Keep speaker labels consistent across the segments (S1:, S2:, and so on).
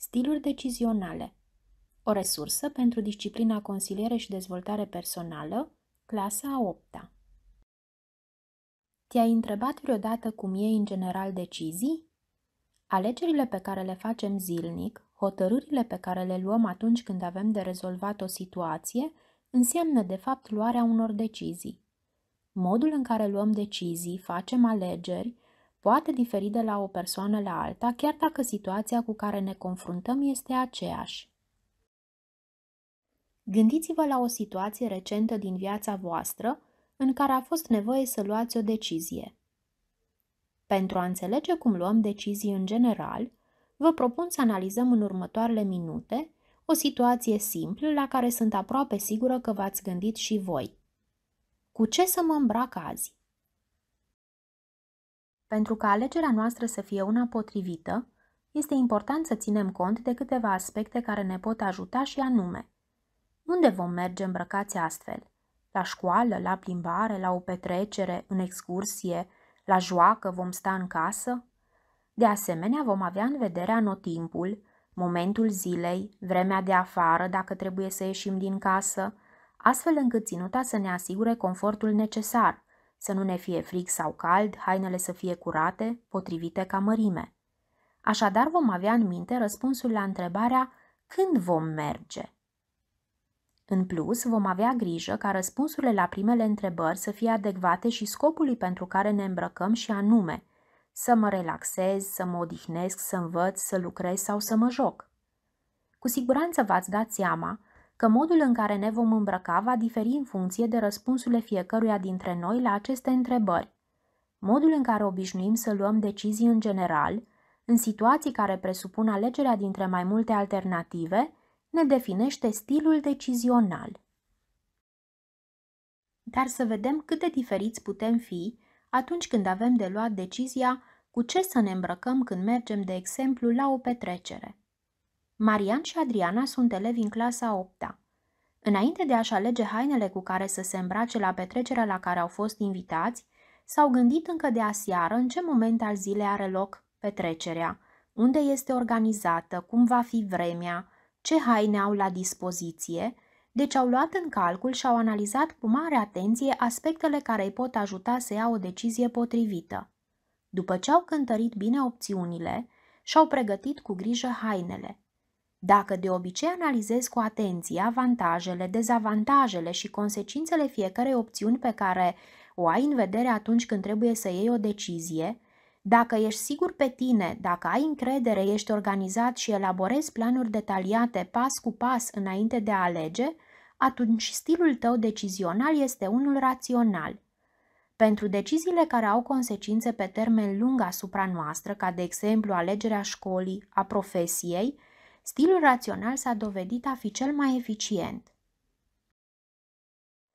S1: Stiluri decizionale O resursă pentru disciplina consiliere și dezvoltare personală, clasa a 8 -a. Te-ai întrebat vreodată cum iei în general decizii? Alegerile pe care le facem zilnic, hotărârile pe care le luăm atunci când avem de rezolvat o situație, înseamnă de fapt luarea unor decizii. Modul în care luăm decizii, facem alegeri, poate diferi de la o persoană la alta, chiar dacă situația cu care ne confruntăm este aceeași. Gândiți-vă la o situație recentă din viața voastră în care a fost nevoie să luați o decizie. Pentru a înțelege cum luăm decizii în general, vă propun să analizăm în următoarele minute o situație simplă la care sunt aproape sigură că v-ați gândit și voi. Cu ce să mă îmbrac azi? Pentru ca alegerea noastră să fie una potrivită, este important să ținem cont de câteva aspecte care ne pot ajuta și anume. Unde vom merge îmbrăcați astfel? La școală, la plimbare, la o petrecere, în excursie, la joacă vom sta în casă? De asemenea, vom avea în vedere anotimpul, momentul zilei, vremea de afară dacă trebuie să ieșim din casă, astfel încât ținuta să ne asigure confortul necesar, să nu ne fie frig sau cald, hainele să fie curate, potrivite ca mărime. Așadar vom avea în minte răspunsul la întrebarea când vom merge. În plus, vom avea grijă ca răspunsurile la primele întrebări să fie adecvate și scopului pentru care ne îmbrăcăm și anume să mă relaxez, să mă odihnesc, să învăț, să lucrez sau să mă joc. Cu siguranță v-ați dat seama că modul în care ne vom îmbrăca va diferi în funcție de răspunsurile fiecăruia dintre noi la aceste întrebări. Modul în care obișnuim să luăm decizii în general, în situații care presupun alegerea dintre mai multe alternative, ne definește stilul decizional. Dar să vedem cât de diferiți putem fi atunci când avem de luat decizia cu ce să ne îmbrăcăm când mergem, de exemplu, la o petrecere. Marian și Adriana sunt elevi în clasa 8-a. Înainte de a-și alege hainele cu care să se îmbrace la petrecerea la care au fost invitați, s-au gândit încă de aseară în ce moment al zilei are loc petrecerea, unde este organizată, cum va fi vremea, ce haine au la dispoziție, deci au luat în calcul și au analizat cu mare atenție aspectele care îi pot ajuta să ia o decizie potrivită. După ce au cântărit bine opțiunile, și-au pregătit cu grijă hainele. Dacă de obicei analizezi cu atenție avantajele, dezavantajele și consecințele fiecarei opțiuni pe care o ai în vedere atunci când trebuie să iei o decizie, dacă ești sigur pe tine, dacă ai încredere, ești organizat și elaborezi planuri detaliate pas cu pas înainte de a alege, atunci stilul tău decizional este unul rațional. Pentru deciziile care au consecințe pe termen lung asupra noastră, ca de exemplu alegerea școlii, a profesiei, stilul rațional s-a dovedit a fi cel mai eficient.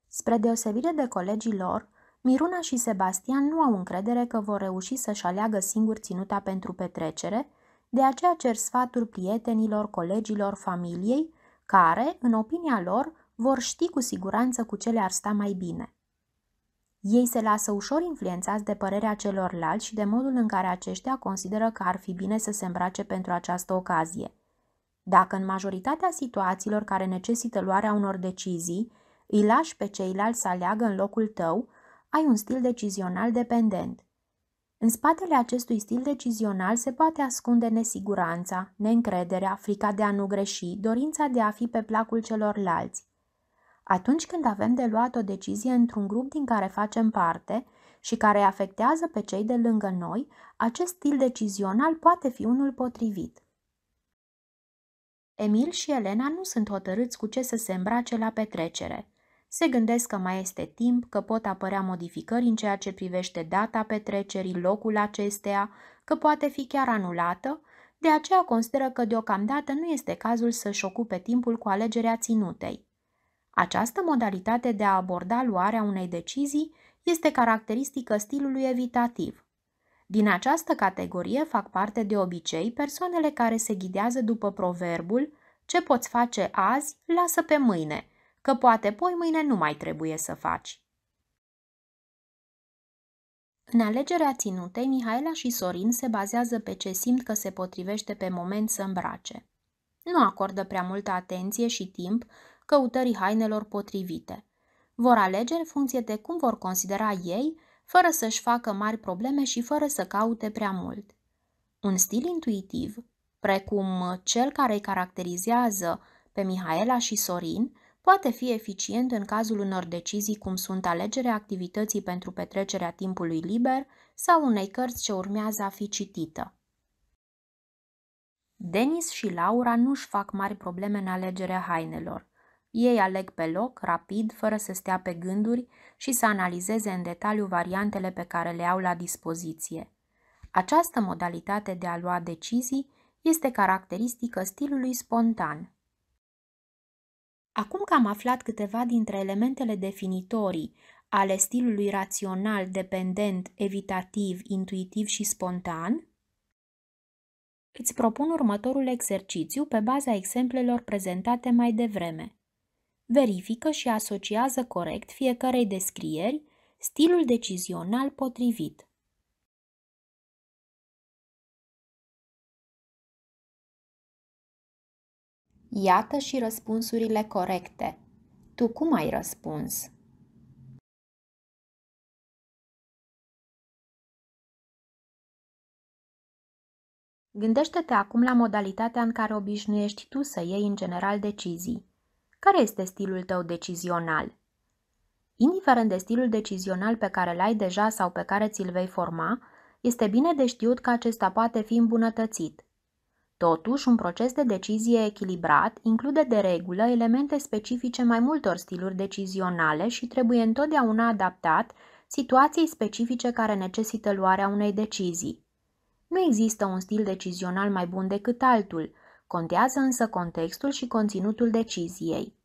S1: Spre deosebire de colegii lor, Miruna și Sebastian nu au încredere că vor reuși să-și aleagă singur ținuta pentru petrecere, de aceea cer sfaturi prietenilor, colegilor, familiei, care, în opinia lor, vor ști cu siguranță cu ce le-ar sta mai bine. Ei se lasă ușor influențați de părerea celorlalți și de modul în care aceștia consideră că ar fi bine să se îmbrace pentru această ocazie – dacă în majoritatea situațiilor care necesită luarea unor decizii, îi lași pe ceilalți să aleagă în locul tău, ai un stil decizional dependent. În spatele acestui stil decizional se poate ascunde nesiguranța, neîncrederea, frica de a nu greși, dorința de a fi pe placul celorlalți. Atunci când avem de luat o decizie într-un grup din care facem parte și care afectează pe cei de lângă noi, acest stil decizional poate fi unul potrivit. Emil și Elena nu sunt hotărâți cu ce să se îmbrace la petrecere. Se gândesc că mai este timp, că pot apărea modificări în ceea ce privește data petrecerii, locul acesteia, că poate fi chiar anulată, de aceea consideră că deocamdată nu este cazul să-și ocupe timpul cu alegerea ținutei. Această modalitate de a aborda luarea unei decizii este caracteristică stilului evitativ. Din această categorie fac parte de obicei persoanele care se ghidează după proverbul ce poți face azi, lasă pe mâine, că poate poi mâine nu mai trebuie să faci. În alegerea ținutei, Mihaela și Sorin se bazează pe ce simt că se potrivește pe moment să îmbrace. Nu acordă prea multă atenție și timp căutării hainelor potrivite. Vor alege în funcție de cum vor considera ei fără să-și facă mari probleme și fără să caute prea mult. Un stil intuitiv, precum cel care îi caracterizează pe Mihaela și Sorin, poate fi eficient în cazul unor decizii cum sunt alegerea activității pentru petrecerea timpului liber sau unei cărți ce urmează a fi citită. Denis și Laura nu-și fac mari probleme în alegerea hainelor. Ei aleg pe loc, rapid, fără să stea pe gânduri și să analizeze în detaliu variantele pe care le au la dispoziție. Această modalitate de a lua decizii este caracteristică stilului spontan. Acum că am aflat câteva dintre elementele definitorii ale stilului rațional, dependent, evitativ, intuitiv și spontan, îți propun următorul exercițiu pe baza exemplelor prezentate mai devreme verifică și asociază corect fiecarei descrieri stilul decizional potrivit. Iată și răspunsurile corecte. Tu cum ai răspuns? Gândește-te acum la modalitatea în care obișnuiești tu să iei în general decizii. Care este stilul tău decizional? Indiferent de stilul decizional pe care l-ai deja sau pe care ți-l vei forma, este bine de știut că acesta poate fi îmbunătățit. Totuși, un proces de decizie echilibrat include de regulă elemente specifice mai multor stiluri decizionale și trebuie întotdeauna adaptat situației specifice care necesită luarea unei decizii. Nu există un stil decizional mai bun decât altul – Contează însă contextul și conținutul deciziei.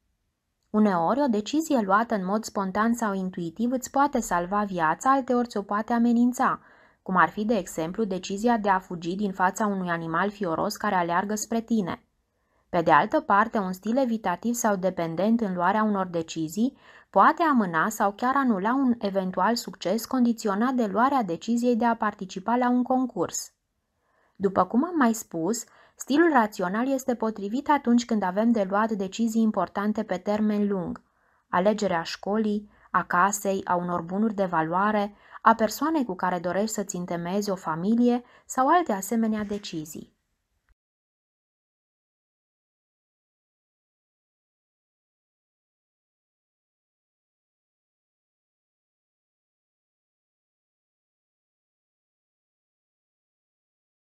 S1: Uneori, o decizie luată în mod spontan sau intuitiv îți poate salva viața, alteori ți-o poate amenința, cum ar fi, de exemplu, decizia de a fugi din fața unui animal fioros care aleargă spre tine. Pe de altă parte, un stil evitativ sau dependent în luarea unor decizii poate amâna sau chiar anula un eventual succes condiționat de luarea deciziei de a participa la un concurs. După cum am mai spus, stilul rațional este potrivit atunci când avem de luat decizii importante pe termen lung. Alegerea școlii, a casei, a unor bunuri de valoare, a persoanei cu care dorești să-ți întemezi o familie sau alte asemenea decizii.